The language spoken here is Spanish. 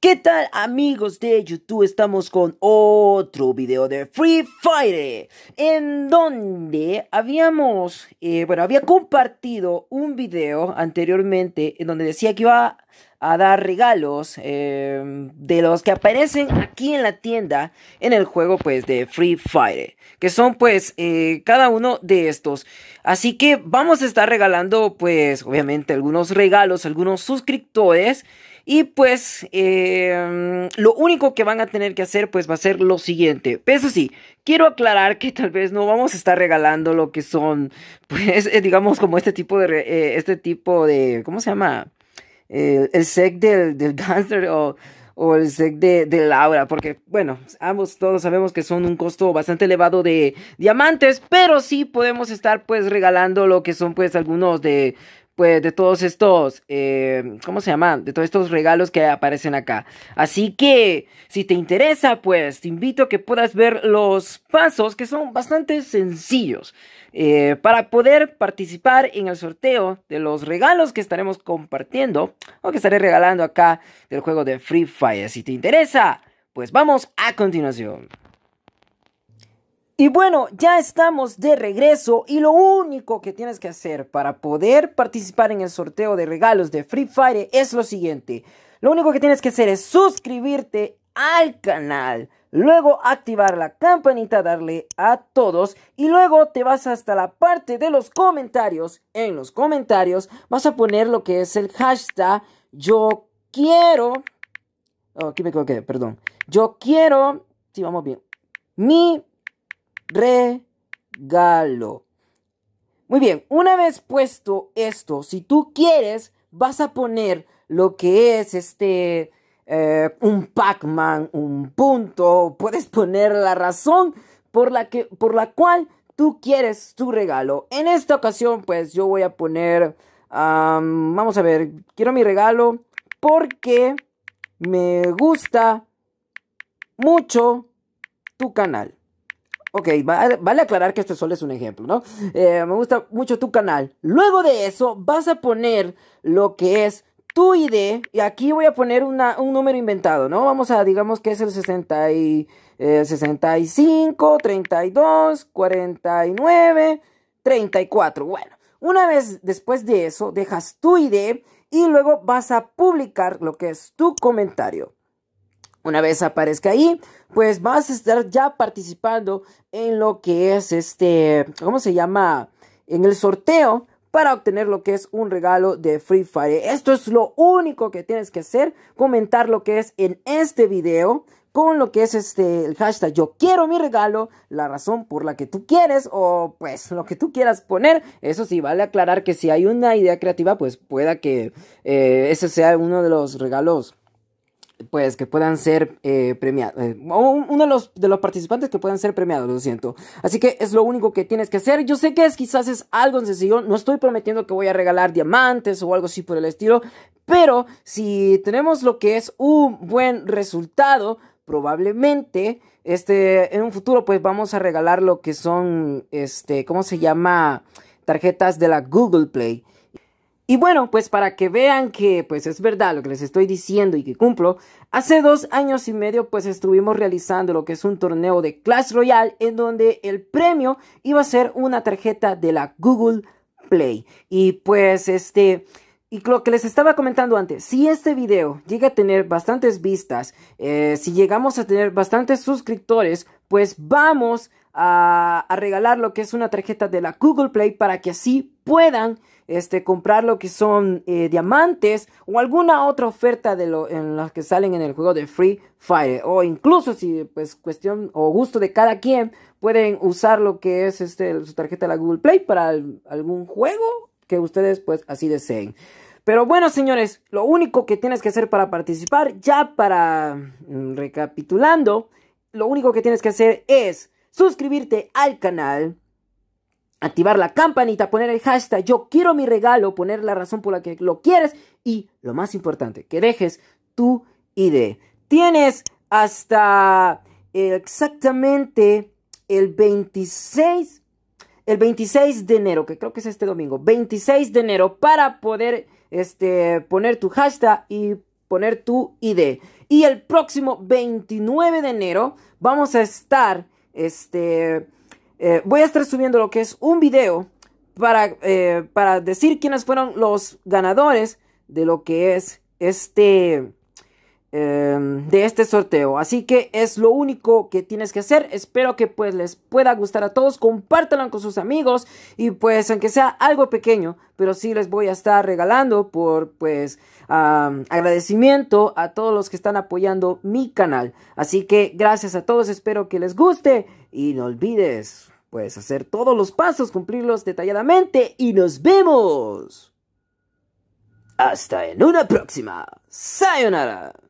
¿Qué tal amigos de YouTube? Estamos con otro video de Free Fire En donde habíamos, eh, bueno, había compartido un video anteriormente En donde decía que iba a dar regalos em, de los que aparecen aquí en la tienda En el juego pues de Free Fire Que son pues eh, cada uno de estos Así que vamos a estar regalando pues obviamente algunos regalos, algunos suscriptores y pues em, lo único que van a tener que hacer pues va a ser lo siguiente. Pero eso sí, quiero aclarar que tal vez no vamos a estar regalando lo que son, pues eh, digamos como este tipo de, eh, este tipo de, ¿cómo se llama? el sec del, del dancer o el SEC de, de, Laura, porque bueno, ambos todos sabemos que son un costo bastante elevado de diamantes, pero sí podemos estar pues regalando lo que son pues algunos de pues de todos estos, eh, ¿cómo se llama? De todos estos regalos que aparecen acá. Así que, si te interesa, pues te invito a que puedas ver los pasos que son bastante sencillos eh, para poder participar en el sorteo de los regalos que estaremos compartiendo o que estaré regalando acá del juego de Free Fire. Si te interesa, pues vamos a continuación. Y bueno, ya estamos de regreso y lo único que tienes que hacer para poder participar en el sorteo de regalos de Free Fire es lo siguiente. Lo único que tienes que hacer es suscribirte al canal, luego activar la campanita, darle a todos y luego te vas hasta la parte de los comentarios. En los comentarios vas a poner lo que es el hashtag yo quiero... Oh, aquí me equivoqué, perdón. Yo quiero... Sí, vamos bien. Mi regalo. Muy bien, una vez puesto esto, si tú quieres, vas a poner lo que es este, eh, un Pac-Man, un punto, puedes poner la razón por la, que, por la cual tú quieres tu regalo. En esta ocasión, pues yo voy a poner, vamos a ver, quiero mi regalo porque me gusta mucho tu canal. Ok, vale aclarar que este solo es un ejemplo, ¿no? Eh, me gusta mucho tu canal. Luego de eso, vas a poner lo que es tu ID. Y aquí voy a poner un número inventado, ¿no? Vamos a, digamos que es el 65, 32, 49, 34. Bueno, una vez después de eso, dejas tu ID y luego vas a publicar lo que es tu comentario. Una vez aparezca ahí, pues vas a estar ya participando en lo que es este, ¿cómo se llama? En el sorteo para obtener lo que es un regalo de Free Fire. Esto es lo único que tienes que hacer, comentar lo que es en este video con lo que es este el hashtag yo quiero mi regalo, la razón por la que tú quieres o pues lo que tú quieras poner. Eso sí, vale aclarar que si hay una idea creativa, pues pueda que eh, ese sea uno de los regalos pues que puedan ser eh, premiados, eh, uno de los, de los participantes que puedan ser premiados, lo siento. Así que es lo único que tienes que hacer. Yo sé que es, quizás es algo sencillo, no estoy prometiendo que voy a regalar diamantes o algo así por el estilo, pero si tenemos lo que es un buen resultado, probablemente este en un futuro pues vamos a regalar lo que son este, ¿cómo se llama? tarjetas de la Google Play. Y bueno, pues para que vean que pues es verdad lo que les estoy diciendo y que cumplo, hace dos años y medio pues estuvimos realizando lo que es un torneo de Clash Royale en donde el premio iba a ser una tarjeta de la Google Play. Y pues este... Y lo que les estaba comentando antes, si este video llega a tener bastantes vistas, eh, si llegamos a tener bastantes suscriptores, pues vamos a, regalar lo que es una tarjeta de la Google Play para que así puedan este, comprar lo que son eh, diamantes o alguna otra oferta de lo, en las que salen en el juego de Free Fire o incluso si pues cuestión o gusto de cada quien pueden usar lo que es este, su tarjeta de la Google Play para algún juego que ustedes pues así deseen. Pero bueno, señores, lo único que tienes que hacer para participar, ya para mm, recapitulando, lo único que tienes que hacer es suscribirte al canal, activar la campanita, poner el hashtag yo quiero mi regalo, poner la razón por la que lo quieres y lo más importante, que dejes tu ID. Tienes hasta eh, exactamente el 26 el 26 de enero, que creo que es este domingo, 26 de enero para poder este, poner tu hashtag y poner tu ID. Y el próximo 29 de enero vamos a estar este, eh, voy a estar subiendo lo que es un video para, eh, para decir quiénes fueron los ganadores de lo que es este Em, de este sorteo. Así que es lo único que tienes que hacer. Espero que pues les pueda gustar a todos. Compártanlo con sus amigos. Y pues aunque sea algo pequeño. Pero sí les voy a estar regalando por pues agradecimiento a todos los que están apoyando mi canal. Así que gracias a todos. Espero que les guste. Y no olvides pues hacer todos los pasos. Cumplirlos detalladamente. Y nos vemos. Hasta en una próxima. Sayonara.